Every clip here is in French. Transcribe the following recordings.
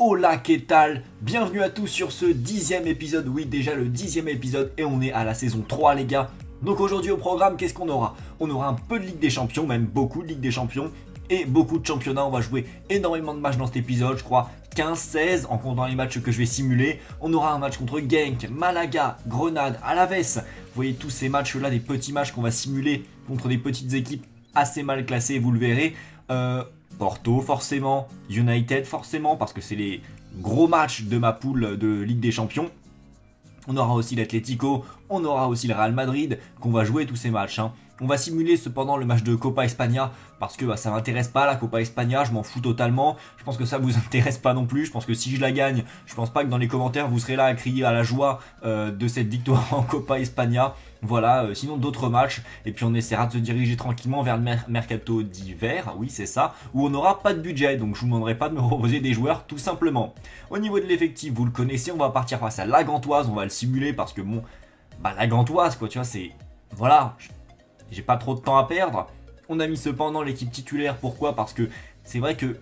Hola, qu'est tal Bienvenue à tous sur ce dixième épisode, oui déjà le dixième épisode et on est à la saison 3 les gars. Donc aujourd'hui au programme, qu'est-ce qu'on aura On aura un peu de Ligue des Champions, même beaucoup de Ligue des Champions et beaucoup de championnats. On va jouer énormément de matchs dans cet épisode, je crois 15, 16 en comptant les matchs que je vais simuler. On aura un match contre Genk, Malaga, Grenade, Alaves. Vous voyez tous ces matchs-là, des petits matchs qu'on va simuler contre des petites équipes assez mal classées, vous le verrez. Euh, Porto forcément, United forcément, parce que c'est les gros matchs de ma poule de Ligue des Champions. On aura aussi l'Atlético, on aura aussi le Real Madrid, qu'on va jouer tous ces matchs. Hein. On va simuler cependant le match de Copa España parce que bah, ça m'intéresse pas la Copa España, je m'en fous totalement. Je pense que ça vous intéresse pas non plus. Je pense que si je la gagne, je pense pas que dans les commentaires vous serez là à crier à la joie euh, de cette victoire en Copa España. Voilà, euh, sinon d'autres matchs, et puis on essaiera de se diriger tranquillement vers le mercato d'hiver, oui c'est ça, où on n'aura pas de budget, donc je vous demanderai pas de me reposer des joueurs tout simplement. Au niveau de l'effectif, vous le connaissez, on va partir face à la Gantoise, on va le simuler parce que bon, bah la Gantoise quoi, tu vois, c'est... Voilà, j'ai pas trop de temps à perdre. On a mis cependant l'équipe titulaire, pourquoi Parce que c'est vrai que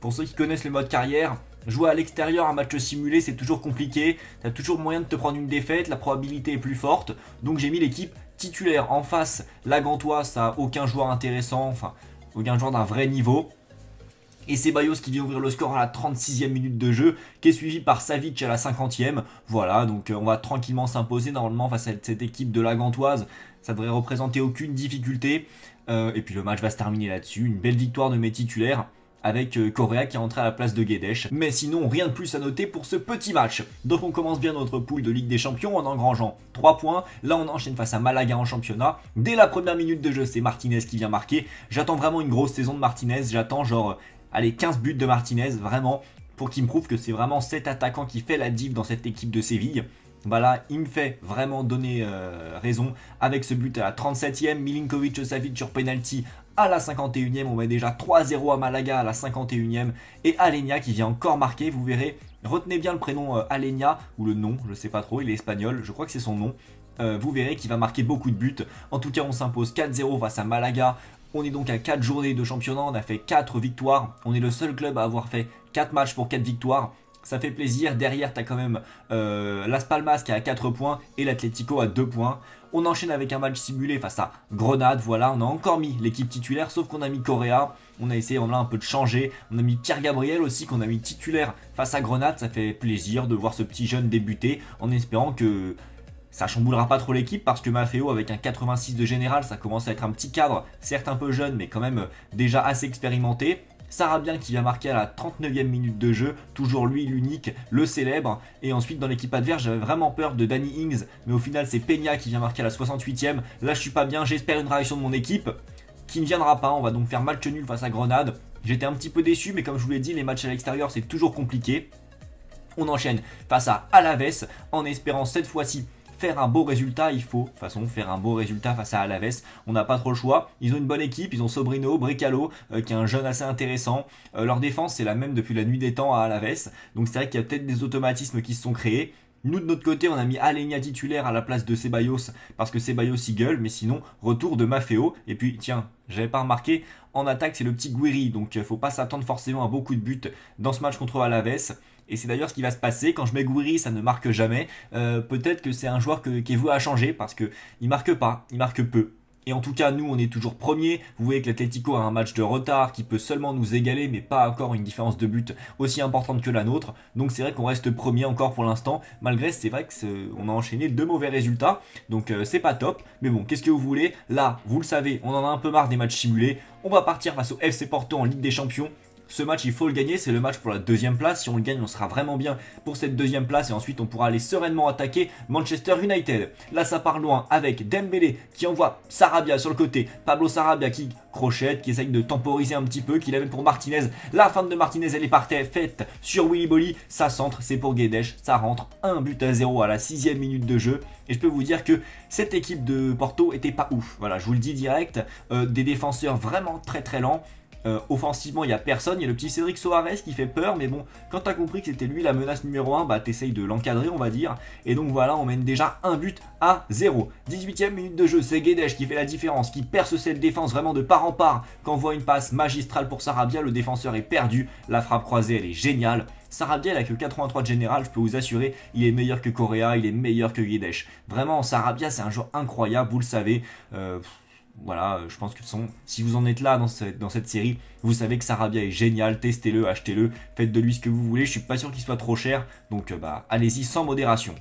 pour ceux qui connaissent le mode carrière, Jouer à l'extérieur un match simulé, c'est toujours compliqué. T'as toujours moyen de te prendre une défaite, la probabilité est plus forte. Donc j'ai mis l'équipe titulaire en face. La Gantoise ça a aucun joueur intéressant, enfin aucun joueur d'un vrai niveau. Et c'est Bayos qui vient ouvrir le score à la 36e minute de jeu, qui est suivi par Savic à la 50e. Voilà, donc euh, on va tranquillement s'imposer normalement face à cette équipe de la Gantoise. Ça devrait représenter aucune difficulté. Euh, et puis le match va se terminer là-dessus. Une belle victoire de mes titulaires avec euh, Correa qui est rentré à la place de Guedes. Mais sinon, rien de plus à noter pour ce petit match. Donc on commence bien notre poule de Ligue des Champions en engrangeant 3 points. Là, on enchaîne face à Malaga en championnat. Dès la première minute de jeu, c'est Martinez qui vient marquer. J'attends vraiment une grosse saison de Martinez. J'attends genre, euh, allez, 15 buts de Martinez, vraiment, pour qu'il me prouve que c'est vraiment cet attaquant qui fait la div dans cette équipe de Séville. Bah là, il me fait vraiment donner euh, raison avec ce but à la 37e. Milinkovic Savic sur penalty à la 51e. On met déjà 3-0 à Malaga à la 51e. Et Alenia qui vient encore marquer, vous verrez. Retenez bien le prénom euh, Alenia, ou le nom, je ne sais pas trop, il est espagnol, je crois que c'est son nom. Euh, vous verrez qu'il va marquer beaucoup de buts. En tout cas, on s'impose 4-0 face à Malaga. On est donc à 4 journées de championnat, on a fait 4 victoires. On est le seul club à avoir fait 4 matchs pour 4 victoires. Ça fait plaisir. Derrière, tu as quand même euh, Las Palmas qui a à 4 points et l'Atlético à 2 points. On enchaîne avec un match simulé face à Grenade. Voilà, on a encore mis l'équipe titulaire, sauf qu'on a mis Correa. On a essayé on a un peu de changer. On a mis Pierre Gabriel aussi, qu'on a mis titulaire face à Grenade. Ça fait plaisir de voir ce petit jeune débuter en espérant que ça chamboulera pas trop l'équipe parce que Maféo avec un 86 de général, ça commence à être un petit cadre, certes un peu jeune, mais quand même euh, déjà assez expérimenté. Sarabien qui vient marquer à la 39e minute de jeu, toujours lui l'unique, le célèbre. Et ensuite dans l'équipe adverse, j'avais vraiment peur de Danny Ings, mais au final c'est Peña qui vient marquer à la 68e. Là je suis pas bien, j'espère une réaction de mon équipe qui ne viendra pas. On va donc faire match nul face à Grenade. J'étais un petit peu déçu, mais comme je vous l'ai dit, les matchs à l'extérieur c'est toujours compliqué. On enchaîne face à Alaves en espérant cette fois-ci faire un beau résultat, il faut de toute façon faire un beau résultat face à Alaves. On n'a pas trop le choix. Ils ont une bonne équipe, ils ont Sobrino, Bricalo, euh, qui est un jeune assez intéressant. Euh, leur défense, c'est la même depuis la nuit des temps à Alaves. Donc c'est vrai qu'il y a peut-être des automatismes qui se sont créés. Nous, de notre côté, on a mis Alenia titulaire à la place de Ceballos parce que Ceballos y gueule, mais sinon, retour de Maffeo. Et puis, tiens, j'avais pas remarqué, en attaque, c'est le petit Guiri, donc il euh, faut pas s'attendre forcément à beaucoup de buts dans ce match contre Alaves. Et c'est d'ailleurs ce qui va se passer. Quand je mets ça ne marque jamais. Euh, peut-être que c'est un joueur qui est voué à changer parce que il marque pas, il marque peu. Et en tout cas, nous, on est toujours premier. Vous voyez que l'Atletico a un match de retard qui peut seulement nous égaler, mais pas encore une différence de but aussi importante que la nôtre. Donc c'est vrai qu'on reste premier encore pour l'instant. Malgré, c'est vrai qu'on a enchaîné deux mauvais résultats. Donc euh, c'est pas top. Mais bon, qu'est-ce que vous voulez Là, vous le savez, on en a un peu marre des matchs simulés. On va partir face au FC Porto en Ligue des Champions ce match, il faut le gagner. C'est le match pour la deuxième place. Si on le gagne, on sera vraiment bien pour cette deuxième place. Et ensuite, on pourra aller sereinement attaquer Manchester United. Là, ça part loin avec Dembélé qui envoie Sarabia sur le côté. Pablo Sarabia qui crochette, qui essaye de temporiser un petit peu, qui avait pour Martinez. La fin de Martinez, elle est par faite sur Willy Bolly. Ça centre, c'est pour Guedes. Ça rentre un but à zéro à la sixième minute de jeu. Et je peux vous dire que cette équipe de Porto était pas ouf. Voilà, je vous le dis direct. Euh, des défenseurs vraiment très très lents euh, offensivement, il n'y a personne. Il y a le petit Cédric Soares qui fait peur, mais bon, quand t'as compris que c'était lui la menace numéro 1, bah t'essayes de l'encadrer, on va dire. Et donc voilà, on mène déjà un but à 0. 18ème minute de jeu, c'est Guedes qui fait la différence, qui perce cette défense vraiment de part en part, qu'envoie une passe magistrale pour Sarabia. Le défenseur est perdu. La frappe croisée, elle est géniale. Sarabia, il a que 83 de général, je peux vous assurer, il est meilleur que Correa, il est meilleur que Guedes. Vraiment, Sarabia, c'est un joueur incroyable, vous le savez. Euh, voilà, euh, je pense que sont, si vous en êtes là dans cette, série, vous savez que Sarabia est génial, testez-le, achetez-le, faites de lui ce que vous voulez, je suis pas sûr qu'il soit trop cher, donc euh, bah allez-y sans modération.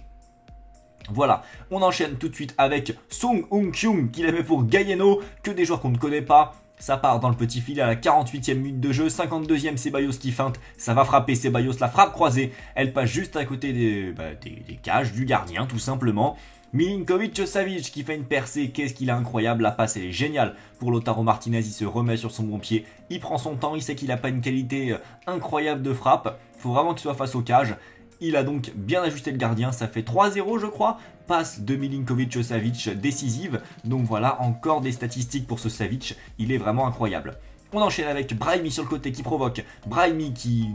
Voilà, on enchaîne tout de suite avec Song Hung Kyung qu'il avait pour Gayeno, que des joueurs qu'on ne connaît pas, ça part dans le petit filet à la 48e minute de jeu, 52e Ceballos qui feinte, ça va frapper Ceballos, la frappe croisée, elle passe juste à côté des bah, cages du gardien tout simplement. Milinkovic-Savic qui fait une percée, qu'est-ce qu'il est incroyable, la passe elle est géniale pour Lotaro Martinez, il se remet sur son bon pied, il prend son temps, il sait qu'il n'a pas une qualité euh, incroyable de frappe, faut vraiment qu'il soit face au cage Il a donc bien ajusté le gardien, ça fait 3-0 je crois, passe de Milinkovic-Savic décisive, donc voilà encore des statistiques pour ce Savic, il est vraiment incroyable. On enchaîne avec Brahimi sur le côté qui provoque, Brahimi qui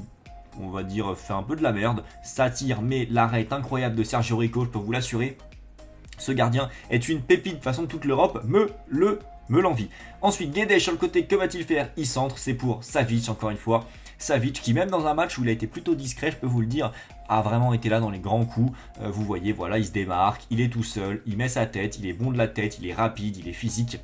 on va dire, fait un peu de la merde. Ça mais l'arrêt incroyable de Sergio Rico, je peux vous l'assurer, ce gardien est une pépite, de façon toute l'Europe me le me l'envie. Ensuite, Guedes sur le côté, que va-t-il faire Il centre, c'est pour Savic encore une fois. Savic qui même dans un match où il a été plutôt discret, je peux vous le dire, a vraiment été là dans les grands coups. Euh, vous voyez, voilà, il se démarque, il est tout seul, il met sa tête, il est bon de la tête, il est rapide, il est physique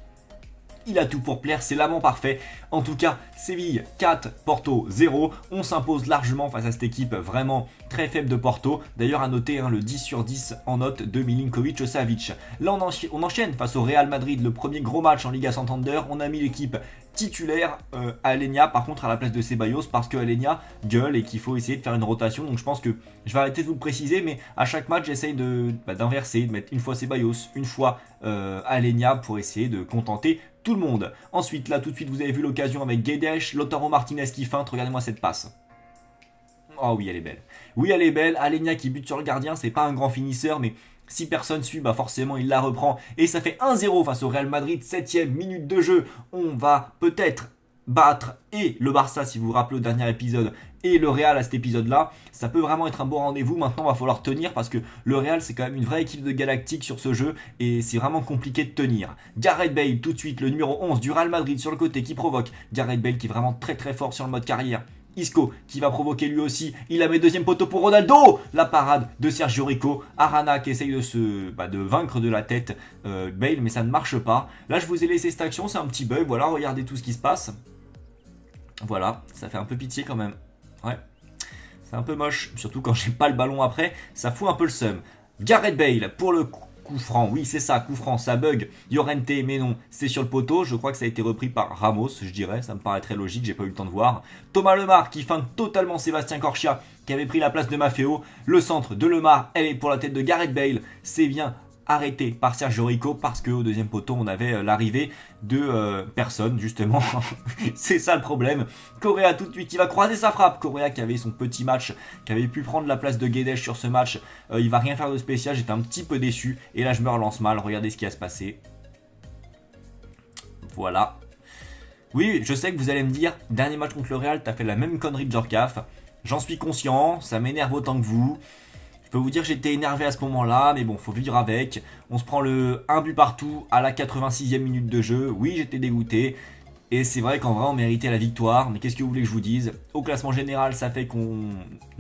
il a tout pour plaire, c'est l'amant parfait. En tout cas, Séville 4, Porto 0. On s'impose largement face à cette équipe vraiment très faible de Porto. D'ailleurs, à noter hein, le 10 sur 10 en note de Milinkovic Savic. Là, on, enchaîne face au Real Madrid, le premier gros match en Liga Santander. On a mis l'équipe titulaire euh, Alenia par contre à la place de Ceballos parce que Alenia gueule et qu'il faut essayer de faire une rotation. Donc je pense que je vais arrêter de vous le préciser, mais à chaque match j'essaye de bah, d'inverser, de mettre une fois Ceballos, une fois euh, Alenia pour essayer de contenter tout le monde. Ensuite là tout de suite vous avez vu l'occasion avec Guedes, Lotaro Martinez qui feinte, regardez-moi cette passe. Oh oui elle est belle. Oui elle est belle, Alenia qui bute sur le gardien, c'est pas un grand finisseur mais si personne suit, bah forcément il la reprend. Et ça fait 1-0 face au Real Madrid, 7 minute de jeu. On va peut-être battre et le Barça, si vous vous rappelez au dernier épisode, et le Real à cet épisode-là. Ça peut vraiment être un bon rendez-vous. Maintenant, va falloir tenir parce que le Real, c'est quand même une vraie équipe de galactique sur ce jeu et c'est vraiment compliqué de tenir. Gareth Bale, tout de suite, le numéro 11 du Real Madrid sur le côté qui provoque. Gareth Bale qui est vraiment très très fort sur le mode carrière. Isco qui va provoquer lui aussi. Il a mis deuxième poteau pour Ronaldo. La parade de Sergio Rico. Arana qui essaye de se bah, de vaincre de la tête euh, Bale, mais ça ne marche pas. Là, je vous ai laissé cette action. C'est un petit bug. Voilà, regardez tout ce qui se passe. Voilà, ça fait un peu pitié quand même. Ouais. C'est un peu moche, surtout quand j'ai pas le ballon après, ça fout un peu le seum. Gareth Bale pour le coup coup franc. Oui, c'est ça, coup franc, ça bug. Llorente, mais non, c'est sur le poteau. Je crois que ça a été repris par Ramos, je dirais. Ça me paraît très logique, j'ai pas eu le temps de voir. Thomas Lemar qui feinte totalement Sébastien Corchia qui avait pris la place de Maffeo. Le centre de Lemar, elle est pour la tête de Gareth Bale. C'est bien arrêté par Sergio Rico parce qu'au deuxième poteau on avait euh, l'arrivée de euh, personnes justement. c'est ça le problème. Correa tout de suite, il va croiser sa frappe. Correa qui avait son petit match, qui avait pu prendre la place de Guedes sur ce match. Euh, il va rien faire de spécial, j'étais un petit peu déçu. Et là, je me relance mal, regardez ce qui a se passé. Voilà. Oui, je sais que vous allez me dire, dernier match contre le Real, t'as fait la même connerie de Jorkaf. J'en suis conscient, ça m'énerve autant que vous. Je peux vous dire j'étais énervé à ce moment-là, mais bon, faut vivre avec. On se prend le 1 but partout à la 86e minute de jeu. Oui, j'étais dégoûté. Et c'est vrai qu'en vrai, on méritait la victoire. Mais qu'est-ce que vous voulez que je vous dise Au classement général, ça fait qu'on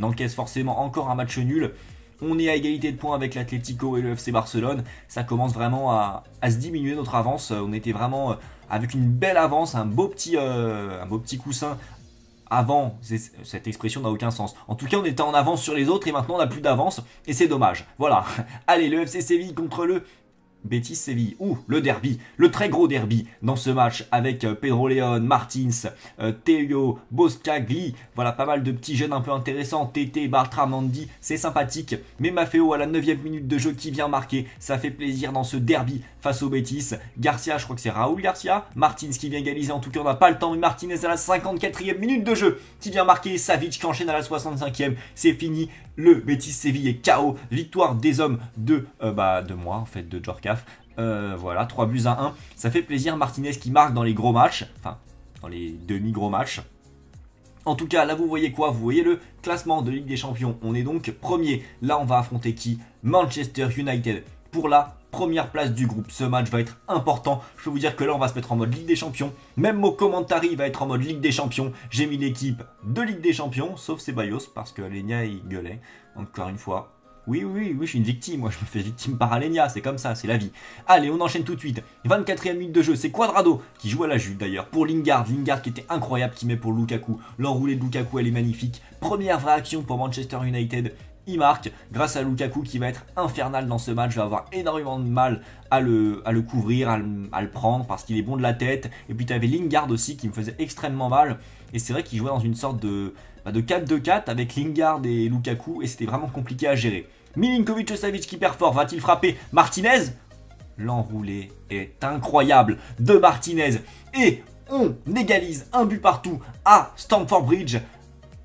encaisse forcément encore un match nul. On est à égalité de points avec l'Atlético et le FC Barcelone. Ça commence vraiment à, se diminuer notre avance. On était vraiment euh, avec une belle avance, un beau petit, euh, un beau petit coussin avant, cette expression n'a aucun sens. En tout cas, on était en avance sur les autres et maintenant on n'a plus d'avance et c'est dommage. Voilà. Allez, le FC Séville contre le Betis Séville. Ouh, le derby, le très gros derby dans ce match avec euh, Pedro Leon, Martins, euh, Theo, Boscagli. Voilà, pas mal de petits jeunes un peu intéressants. Tété, Bartram, c'est sympathique. Mais Maffeo à la 9ème minute de jeu qui vient marquer. Ça fait plaisir dans ce derby face au Betis. Garcia, je crois que c'est Raoul Garcia. Martins qui vient égaliser. En tout cas, on n'a pas le temps. Mais Martinez à la 54ème minute de jeu qui vient marquer. Savic qui enchaîne à la 65ème. C'est fini. Le Betis Séville est KO. Victoire des hommes de, euh, bah, de moi, en fait, de Jorkaf. Euh, voilà, 3 buts à 1. Ça fait plaisir. Martinez qui marque dans les gros matchs. Enfin, dans les demi-gros matchs. En tout cas, là, vous voyez quoi Vous voyez le classement de Ligue des Champions. On est donc premier. Là, on va affronter qui Manchester United pour la première place du groupe. Ce match va être important. Je peux vous dire que là, on va se mettre en mode Ligue des Champions. Même mon commentary va être en mode Ligue des Champions. J'ai mis l'équipe de Ligue des Champions, sauf Ceballos, parce que Lenia, il gueulait. Encore une fois. Oui, oui, oui, je suis une victime. Moi, je me fais victime par Alenia. C'est comme ça, c'est la vie. Allez, on enchaîne tout de suite. 24e minute de jeu, c'est Quadrado qui joue à la Juve d'ailleurs. Pour Lingard, Lingard qui était incroyable, qui met pour Lukaku. L'enroulé de Lukaku, elle est magnifique. Première vraie action pour Manchester United il marque grâce à Lukaku qui va être infernal dans ce match, va avoir énormément de mal à le, le couvrir, à le, prendre parce qu'il est bon de la tête. Et puis tu avais Lingard aussi qui me faisait extrêmement mal. Et c'est vrai qu'il jouait dans une sorte de, bah, de 4-2-4 avec Lingard et Lukaku et c'était vraiment compliqué à gérer. Milinkovic Savic qui perd fort, va-t-il frapper Martinez L'enroulé est incroyable de Martinez. Et on égalise un but partout à Stamford Bridge.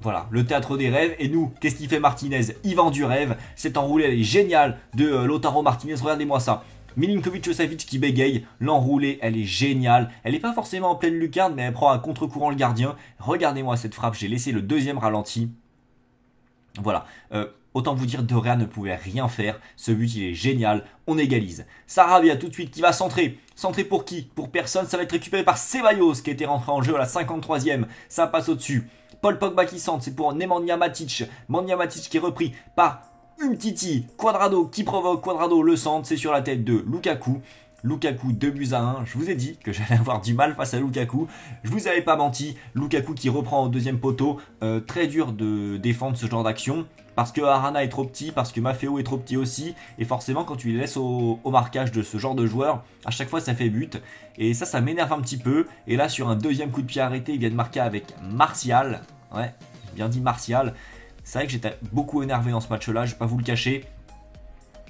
Voilà, le théâtre des rêves. Et nous, qu'est-ce qu'il fait Martinez Il vend du rêve. Cette enroulée, elle est géniale de euh, Lautaro Lotaro Martinez. Regardez-moi ça. Milinkovic-Savic qui bégaye, l'enroulée, elle est géniale. Elle n'est pas forcément en pleine lucarne, mais elle prend un contre-courant le gardien. Regardez-moi cette frappe, j'ai laissé le deuxième ralenti. Voilà. Euh, Autant vous dire, Doria ne pouvait rien faire. Ce but, il est génial. On égalise. Sarabia tout de suite qui va centrer. Centrer pour qui Pour personne. Ça va être récupéré par Ceballos qui était rentré en jeu à la 53e. Ça passe au-dessus. Paul Pogba qui centre. C'est pour Nemanja Matic. Nemanja Matic qui est repris par Umtiti. Quadrado qui provoque. Quadrado le centre. C'est sur la tête de Lukaku. Lukaku 2 buts à 1. Je vous ai dit que j'allais avoir du mal face à Lukaku. Je vous avais pas menti. Lukaku qui reprend au deuxième poteau. Euh, très dur de défendre ce genre d'action. Parce que Arana est trop petit, parce que Mafeo est trop petit aussi. Et forcément, quand tu les laisses au, marquage de ce genre de joueur, à chaque fois ça fait but. Et ça, ça m'énerve un petit peu. Et là, sur un deuxième coup de pied arrêté, il vient de marquer avec Martial. Ouais, bien dit Martial. C'est vrai que j'étais beaucoup énervé dans ce match-là, je vais pas vous le cacher.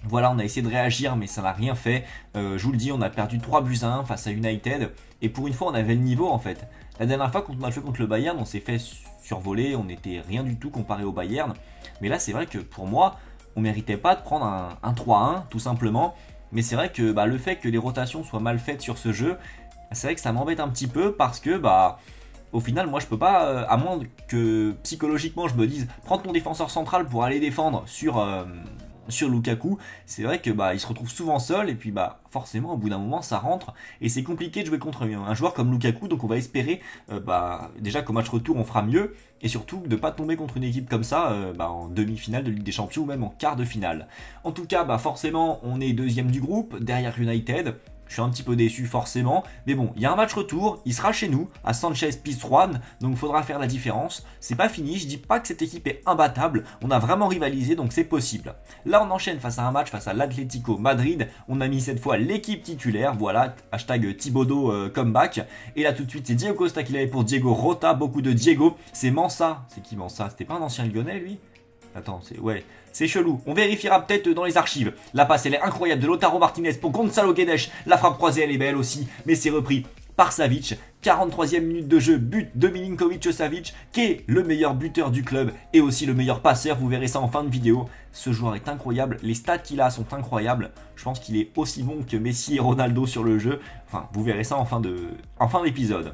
Voilà, on a essayé de réagir, mais ça n'a rien fait. Euh, je vous le dis, on a perdu 3 buts à 1 face à United. Et pour une fois, on avait le niveau en fait. La dernière fois, quand on a joué contre le Bayern, on s'est fait survoler, on n'était rien du tout comparé au Bayern. Mais là, c'est vrai que pour moi, on ne méritait pas de prendre un, 3-1, tout simplement. Mais c'est vrai que bah, le fait que les rotations soient mal faites sur ce jeu, c'est vrai que ça m'embête un petit peu parce que bah au final, moi, je peux pas, euh, à moins que psychologiquement, je me dise, prends ton défenseur central pour aller défendre sur, euh, sur Lukaku, c'est vrai que bah il se retrouve souvent seul et puis bah forcément au bout d'un moment ça rentre et c'est compliqué de jouer contre un joueur comme Lukaku donc on va espérer euh, bah déjà qu'au match retour on fera mieux et surtout de pas tomber contre une équipe comme ça euh, bah, en demi-finale de Ligue des Champions ou même en quart de finale. En tout cas bah forcément on est deuxième du groupe derrière United je suis un petit peu déçu forcément. Mais bon, il y a un match retour. Il sera chez nous à Sanchez Pizjuan. Donc faudra faire la différence. C'est pas fini. Je dis pas que cette équipe est imbattable. On a vraiment rivalisé donc c'est possible. Là on enchaîne face à un match face à l'Atlético Madrid. On a mis cette fois l'équipe titulaire. Voilà, hashtag Thibodeau euh, comeback. Et là tout de suite c'est Diego Costa qu'il l'avait pour Diego Rota. Beaucoup de Diego. C'est Mansa. C'est qui Mansa C'était pas un ancien lyonnais lui Attends, c'est. Ouais. C'est chelou. On vérifiera peut-être dans les archives. La passe, elle est incroyable de Lotaro Martinez pour Gonzalo Guedes. La frappe croisée, elle est belle aussi, mais c'est repris par Savic. 43 ème minute de jeu, but de Milinkovic Savic, qui est le meilleur buteur du club et aussi le meilleur passeur. Vous verrez ça en fin de vidéo. Ce joueur est incroyable. Les stats qu'il a sont incroyables. Je pense qu'il est aussi bon que Messi et Ronaldo sur le jeu. Enfin, vous verrez ça en fin d'épisode. De... En fin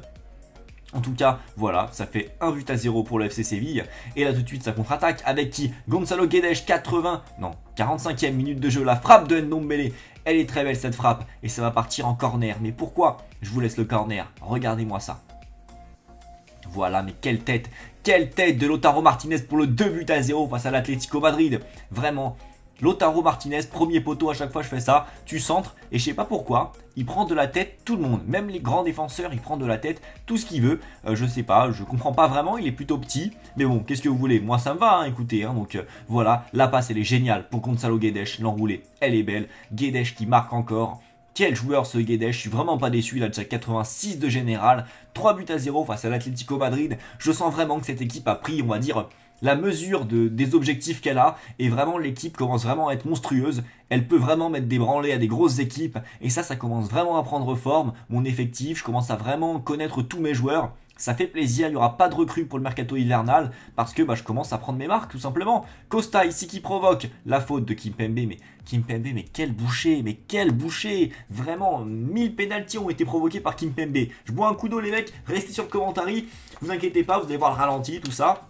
en tout cas, voilà, ça fait 1 but à 0 pour le FC Séville. Et là tout de suite, ça contre-attaque avec qui Gonzalo Guedes, 80, non, 45e minute de jeu, la frappe de Ndombele. Elle est très belle cette frappe et ça va partir en corner. Mais pourquoi Je vous laisse le corner, regardez-moi ça. Voilà, mais quelle tête Quelle tête de Lotaro Martinez pour le 2 buts à 0 face à l'Atletico Madrid Vraiment, Lotaro Martinez, premier poteau, à chaque fois je fais ça, tu centres, et je sais pas pourquoi, il prend de la tête tout le monde, même les grands défenseurs, il prend de la tête tout ce qu'il veut, Je euh, je sais pas, je comprends pas vraiment, il est plutôt petit, mais bon, qu'est-ce que vous voulez, moi ça me va, hein, écoutez, hein, donc euh, voilà, la passe elle est géniale pour Gonzalo Guedes, L'enroulée, elle est belle, Guedes qui marque encore, quel joueur ce Guedes, je suis vraiment pas déçu, il a déjà 86 de général, 3 buts à 0 face à l'Atlético Madrid, je sens vraiment que cette équipe a pris, on va dire, la mesure des objectifs qu'elle a et vraiment l'équipe commence vraiment à être monstrueuse. Elle peut vraiment mettre des branlées à des grosses équipes et ça, ça commence vraiment à prendre forme. Mon effectif, je commence à vraiment connaître tous mes joueurs. Ça fait plaisir, il n'y aura pas de recrue pour le mercato hivernal parce que bah, je commence à prendre mes marques tout simplement. Costa ici qui provoque la faute de Kim Kimpembe, mais Kimpembe, mais quel boucher, mais quel boucher Vraiment, 1000 pénalties ont été provoqués par Kim Kimpembe. Je bois un coup d'eau les mecs, restez sur le commentary, vous inquiétez pas, vous allez voir le ralenti, tout ça.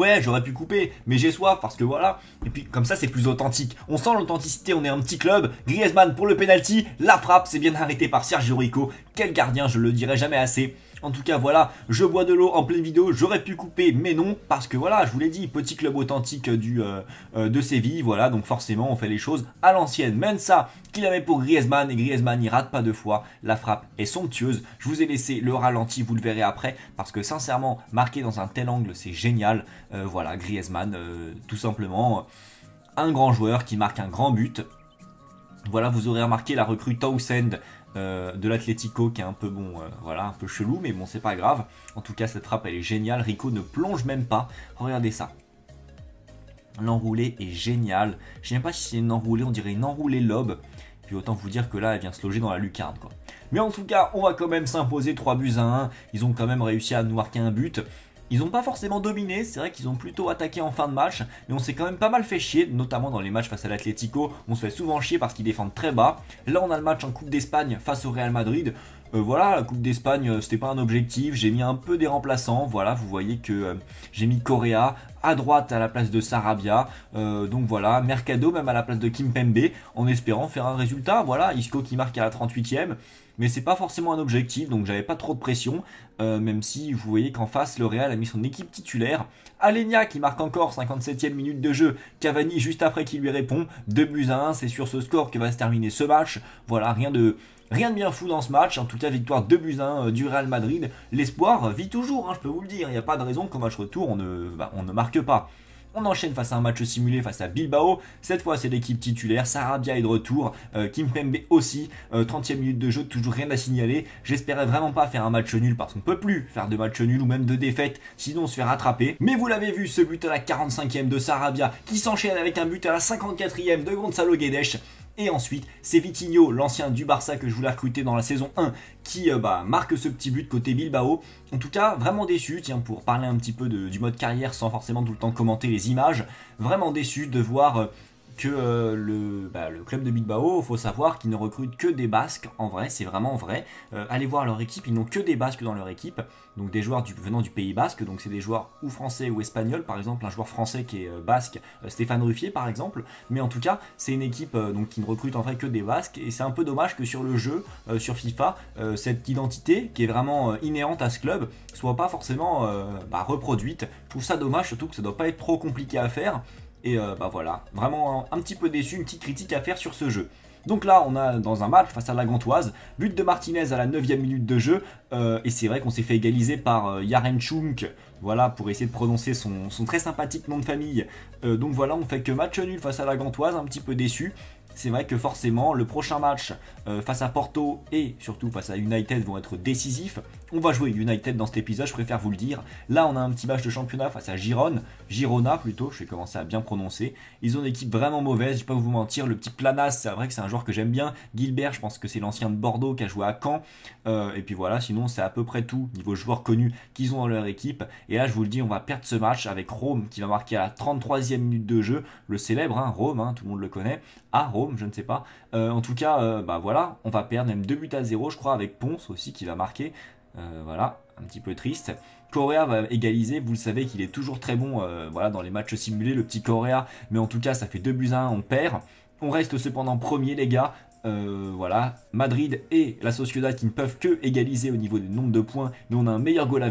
ouais, j'aurais pu couper, mais j'ai soif parce que voilà. Et puis comme ça, c'est plus authentique. On sent l'authenticité, on est un petit club. Griezmann pour le penalty, la frappe, c'est bien arrêté par Sergio Rico quel gardien, je le dirai jamais assez. En tout cas, voilà, je bois de l'eau en pleine vidéo, j'aurais pu couper, mais non, parce que voilà, je vous l'ai dit, petit club authentique du, euh, euh, de Séville, voilà, donc forcément, on fait les choses à l'ancienne. Même ça, qu'il avait pour Griezmann, et Griezmann, il rate pas deux fois, la frappe est somptueuse. Je vous ai laissé le ralenti, vous le verrez après, parce que sincèrement, marquer dans un tel angle, c'est génial. Euh, voilà, Griezmann, tout simplement, un grand joueur qui marque un grand but. Voilà, vous aurez remarqué la recrue Towsend euh, de l'Atletico qui est un peu bon, euh, voilà, un peu chelou, mais bon, c'est pas grave. En tout cas, cette frappe, elle est géniale. Rico ne plonge même pas. Regardez ça. L'enroulé est génial. Je ne sais pas si c'est une enroulée, on dirait une enroulée lobe. Puis autant vous dire que là, elle vient se loger dans la lucarne, quoi. Mais en tout cas, on va quand même s'imposer 3 buts à 1. Ils ont quand même réussi à nous marquer un but. Ils n'ont pas forcément dominé, c'est vrai qu'ils ont plutôt attaqué en fin de match, mais on s'est quand même pas mal fait chier, notamment dans les matchs face à l'Atlético, on se fait souvent chier parce qu'ils défendent très bas. Là on a le match en Coupe d'Espagne face au Real Madrid. Euh, voilà, la Coupe d'Espagne, euh, c'était pas un objectif. J'ai mis un peu des remplaçants. Voilà, vous voyez que euh, j'ai mis Correa à droite à la place de Sarabia. donc voilà, Mercado même à la place de Kimpembe en espérant faire un résultat. Voilà, Isco qui marque à la 38e mais c'est pas forcément un objectif, donc j'avais pas trop de pression, euh, même si vous voyez qu'en face, le Real a mis son équipe titulaire. Alenia qui marque encore 57 ème minute de jeu, Cavani juste après qui lui répond, 2 buts à 1, c'est sur ce score que va se terminer ce match. Voilà, rien de... Rien de bien fou dans ce match, en tout cas victoire 2 buts 1 euh, du Real Madrid. L'espoir vit toujours, hein, je peux vous le dire, il n'y a pas de raison qu'au match retour on ne, bah, on ne marque pas. On enchaîne face à un match simulé face à Bilbao. Cette fois, c'est l'équipe titulaire. Sarabia est de retour. Euh, Kim Kimpembe aussi. 30e euh, minute de jeu, toujours rien à signaler. J'espérais vraiment pas faire un match nul parce qu'on ne peut plus faire de match nul ou même de défaite, sinon on se fait rattraper. Mais vous l'avez vu, ce but à la 45e de Sarabia qui s'enchaîne avec un but à la 54e de Gonzalo Guedes. Et ensuite, c'est Vitinho, l'ancien du Barça que je voulais recruter dans la saison 1, qui euh, bah, marque ce petit but côté Bilbao. En tout cas, vraiment déçu, tiens, pour parler un petit peu du mode carrière sans forcément tout le temps commenter les images, vraiment déçu de voir... Euh, que euh, bah, le, club de Bilbao, faut savoir qu'ils ne recrutent que des Basques, en vrai, c'est vraiment vrai. Euh, allez voir leur équipe, ils n'ont que des Basques dans leur équipe, donc des joueurs venant du Pays Basque, donc c'est des joueurs ou français ou espagnols, par exemple un joueur français qui est euh, basque, Stéphane Ruffier par exemple, mais en tout cas, c'est une équipe donc, qui ne recrute en vrai que des Basques, et c'est un peu dommage que sur le jeu, sur FIFA, cette identité qui est vraiment inhérente à ce club, soit pas forcément bah, reproduite. Je trouve ça dommage, surtout que ça doit pas être trop compliqué à faire, et euh, bah voilà, vraiment un, petit peu déçu, une petite critique à faire sur ce jeu. Donc là, on a dans un match face à la Gantoise, but de Martinez à la 9 minute de jeu, euh, et c'est vrai qu'on s'est fait égaliser par Yaren euh, Chunk, voilà, pour essayer de prononcer son, son très sympathique nom de famille. donc voilà, on fait que match nul face à la Gantoise, un petit peu déçu, c'est vrai que forcément, le prochain match euh, face à Porto et surtout face à United vont être décisifs. On va jouer United dans cet épisode, je préfère vous le dire. Là, on a un petit match de championnat face à Girona, Girona plutôt, je vais commencer à bien prononcer. Ils ont une équipe vraiment mauvaise, je ne vais pas vous mentir. Le petit Planas, c'est vrai que c'est un joueur que j'aime bien. Gilbert, je pense que c'est l'ancien de Bordeaux qui a joué à Caen. Euh, et puis voilà, sinon, c'est à peu près tout niveau joueurs connus qu'ils ont dans leur équipe. Et là, je vous le dis, on va perdre ce match avec Rome qui va marquer à la 33e minute de jeu. Le célèbre, hein, Rome, hein, tout le monde le connaît à Rome, je ne sais pas. Euh, en tout cas, euh, bah voilà, on va perdre même 2 buts à 0, je crois, avec Ponce aussi qui va marquer. Euh, voilà, un petit peu triste. Correa va égaliser, vous le savez qu'il est toujours très bon voilà, dans les matchs simulés, le petit Correa, mais en tout cas ça fait 2 buts à 1, on perd. On reste cependant premier les gars, voilà, Madrid et la Sociedad qui ne peuvent que égaliser au niveau du nombre de points, mais on a un meilleur goal à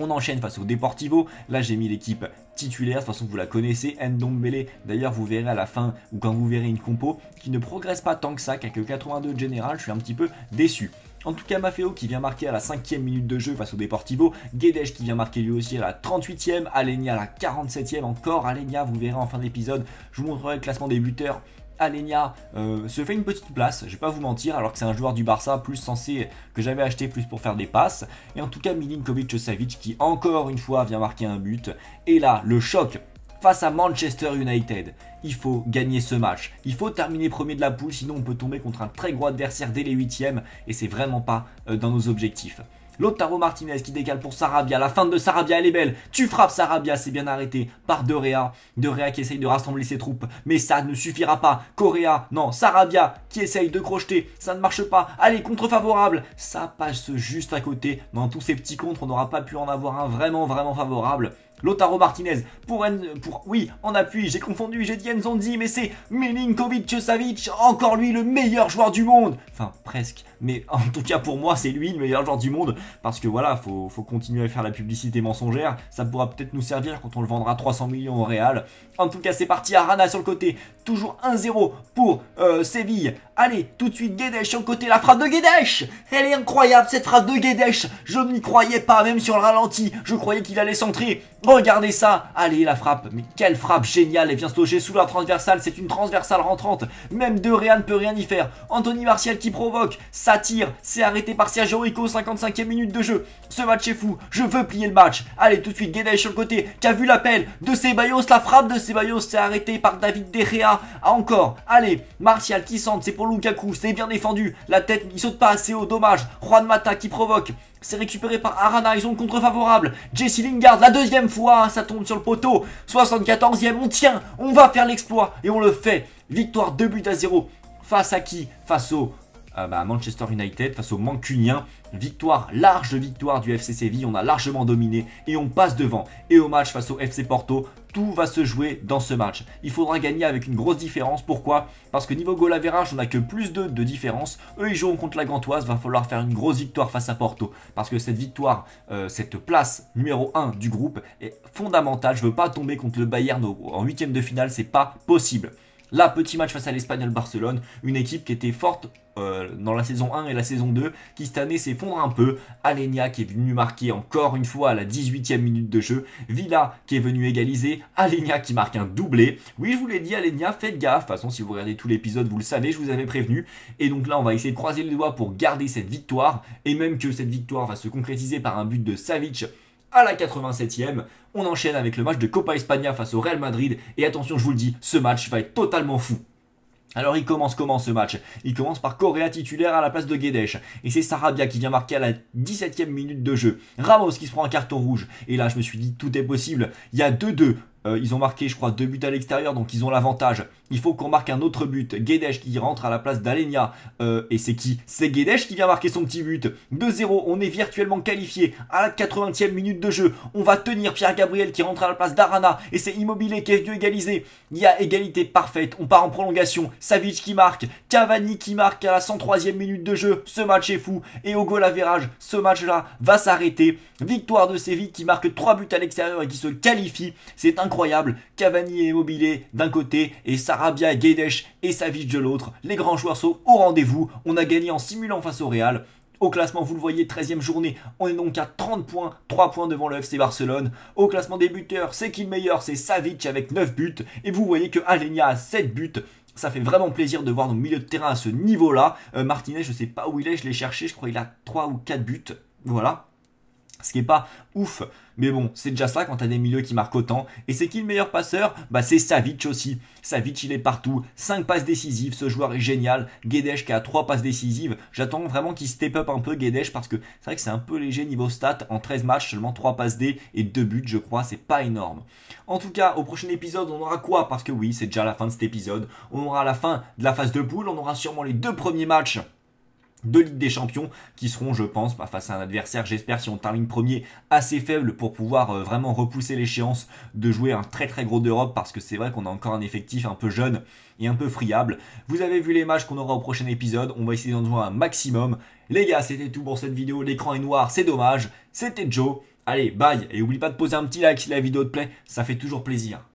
on enchaîne face au Deportivo. Là, j'ai mis l'équipe titulaire. De toute façon, vous la connaissez. Ndombele, d'ailleurs, vous verrez à la fin ou quand vous verrez une compo qui ne progresse pas tant que ça, qu'avec le 82 de général, je suis un petit peu déçu. En tout cas, Maféo qui vient marquer à la 5ème minute de jeu face au Deportivo, Guedes qui vient marquer lui aussi à la 38ème, Alenia à la 47ème, encore Alenia, vous verrez en fin d'épisode, je vous montrerai le classement des buteurs Alenia euh, se fait une petite place, je vais pas vous mentir, alors que c'est un joueur du Barça plus censé que j'avais acheté plus pour faire des passes. Et en tout cas, Milinkovic Savic qui encore une fois vient marquer un but. Et là, le choc face à Manchester United. Il faut gagner ce match. Il faut terminer premier de la poule, sinon on peut tomber contre un très gros adversaire dès les huitièmes et c'est vraiment pas euh, dans nos objectifs. Lotaro Martinez qui décale pour Sarabia. La fin de Sarabia, elle est belle. Tu frappes Sarabia, c'est bien arrêté par De Rea. De qui essaye de rassembler ses troupes. Mais ça ne suffira pas. Correa, non, Sarabia qui essaye de crocheter. Ça ne marche pas. Allez, contre-favorable. Ça passe juste à côté. Dans tous ces petits contres, on n'aura pas pu en avoir un vraiment, vraiment favorable. Lotaro Martinez pour, pour oui en appui j'ai confondu j'ai dit Nzonzi mais c'est Milinkovic Savic encore lui le meilleur joueur du monde enfin presque mais en tout cas pour moi c'est lui le meilleur joueur du monde parce que voilà faut, faut continuer à faire la publicité mensongère ça pourra peut-être nous servir quand on le vendra 300 millions au Real en tout cas c'est parti Arana sur le côté toujours 1-0 pour euh, Séville Allez, tout de suite Guedesh le côté, la frappe de Guedesh Elle est incroyable cette frappe de Guedesh Je n'y croyais pas, même sur le ralenti, je croyais qu'il allait centrer. Regardez ça Allez, la frappe, mais quelle frappe géniale Elle vient se loger sous la transversale, c'est une transversale rentrante. Même De Réa ne peut rien y faire. Anthony Martial qui provoque, ça tire, c'est arrêté par Sergio Rico, 55e minute de jeu. Ce match est fou, je veux plier le match. Allez, tout de suite Guedesh sur le côté, qui a vu l'appel de Ceballos, la frappe de Ceballos, c'est arrêté par David De Réa. encore, allez, Martial qui centre, c'est pour Lukaku, c'est bien défendu. La tête, il saute pas assez haut, dommage. Juan Mata qui provoque. C'est récupéré par Arana, ils ont le contre-favorable. Jesse Lingard, la deuxième fois, hein, ça tombe sur le poteau. 74e, on tient, on va faire l'exploit et on le fait. Victoire 2 buts à 0. Face à qui Face au euh, bah, Manchester United, face au Mancunien. Victoire, large victoire du FC Séville, on a largement dominé et on passe devant. Et au match face au FC Porto, tout va se jouer dans ce match. Il faudra gagner avec une grosse différence. Pourquoi Parce que niveau goal average, on a que plus de différence. Eux, ils jouent contre la Gantoise. Va falloir faire une grosse victoire face à Porto. Parce que cette victoire, euh, cette place numéro 1 du groupe est fondamentale. Je veux pas tomber contre le Bayern en huitième de finale. C'est pas possible. Là, petit match face à l'Espagnol Barcelone, une équipe qui était forte euh, dans la saison 1 et la saison 2, qui cette année s'effondre un peu. Alenia qui est venu marquer encore une fois à la 18e minute de jeu. Villa qui est venu égaliser. Alenia qui marque un doublé. Oui, je vous l'ai dit, Alenia, faites gaffe. De toute façon, si vous regardez tout l'épisode, vous le savez, je vous avais prévenu. Et donc là, on va essayer de croiser les doigts pour garder cette victoire. Et même que cette victoire va se concrétiser par un but de Savic à la 87e. On enchaîne avec le match de Copa España face au Real Madrid. Et attention, je vous le dis, ce match va être totalement fou. Alors il commence comment ce match Il commence par Correa titulaire à la place de Guedes. Et c'est Sarabia qui vient marquer à la 17 e minute de jeu. Ramos qui se prend un carton rouge. Et là je me suis dit tout est possible. Il y a 2-2. Euh, ils ont marqué je crois deux buts à l'extérieur donc ils ont l'avantage il faut qu'on marque un autre but. Guedes qui rentre à la place d'Alenia. Euh, et c'est qui C'est Guedes qui vient marquer son petit but. 2-0, on est virtuellement qualifié à la 80e minute de jeu. On va tenir Pierre Gabriel qui rentre à la place d'Arana. Et c'est Immobilier qui est venu égaliser. Il y a égalité parfaite. On part en prolongation. Savic qui marque. Cavani qui marque à la 103e minute de jeu. Ce match est fou. Et au goal ce match-là va s'arrêter. Victoire de Séville qui marque 3 buts à l'extérieur et qui se qualifie. C'est incroyable. Cavani et Immobilier d'un côté et ça Rabia, et et Savic de l'autre. Les grands joueurs sont au rendez-vous. On a gagné en simulant face au Real. Au classement, vous le voyez, 13e journée, on est donc à 30 points, 3 points devant le FC Barcelone. Au classement des buteurs, c'est qui le meilleur C'est Savic avec 9 buts. Et vous voyez que Alenia a 7 buts. Ça fait vraiment plaisir de voir nos milieux de terrain à ce niveau-là. Euh, Martinez, je ne sais pas où il est, je l'ai cherché, je crois qu'il a 3 ou 4 buts. Voilà, ce qui est pas ouf, mais bon, c'est déjà ça quand t'as des milieux qui marquent autant. Et c'est qui le meilleur passeur Bah c'est Savic aussi. Savic il est partout, 5 passes décisives, ce joueur est génial. Guedes qui a 3 passes décisives. J'attends vraiment qu'il step up un peu Guedes parce que c'est vrai que c'est un peu léger niveau stats. En 13 matchs, seulement 3 passes D et 2 buts je crois, c'est pas énorme. En tout cas, au prochain épisode on aura quoi Parce que oui, c'est déjà la fin de cet épisode. On aura la fin de la phase de poule, on aura sûrement les deux premiers matchs deux ligues des Champions qui seront, je pense, bah, face à un adversaire, j'espère, si on termine premier, assez faible pour pouvoir euh, vraiment repousser l'échéance de jouer un très très gros d'Europe parce que c'est vrai qu'on a encore un effectif un peu jeune et un peu friable. Vous avez vu les matchs qu'on aura au prochain épisode, on va essayer d'en jouer un maximum. Les gars, c'était tout pour cette vidéo, l'écran est noir, c'est dommage, c'était Joe. Allez, bye, et oublie pas de poser un petit like si la vidéo te plaît, ça fait toujours plaisir.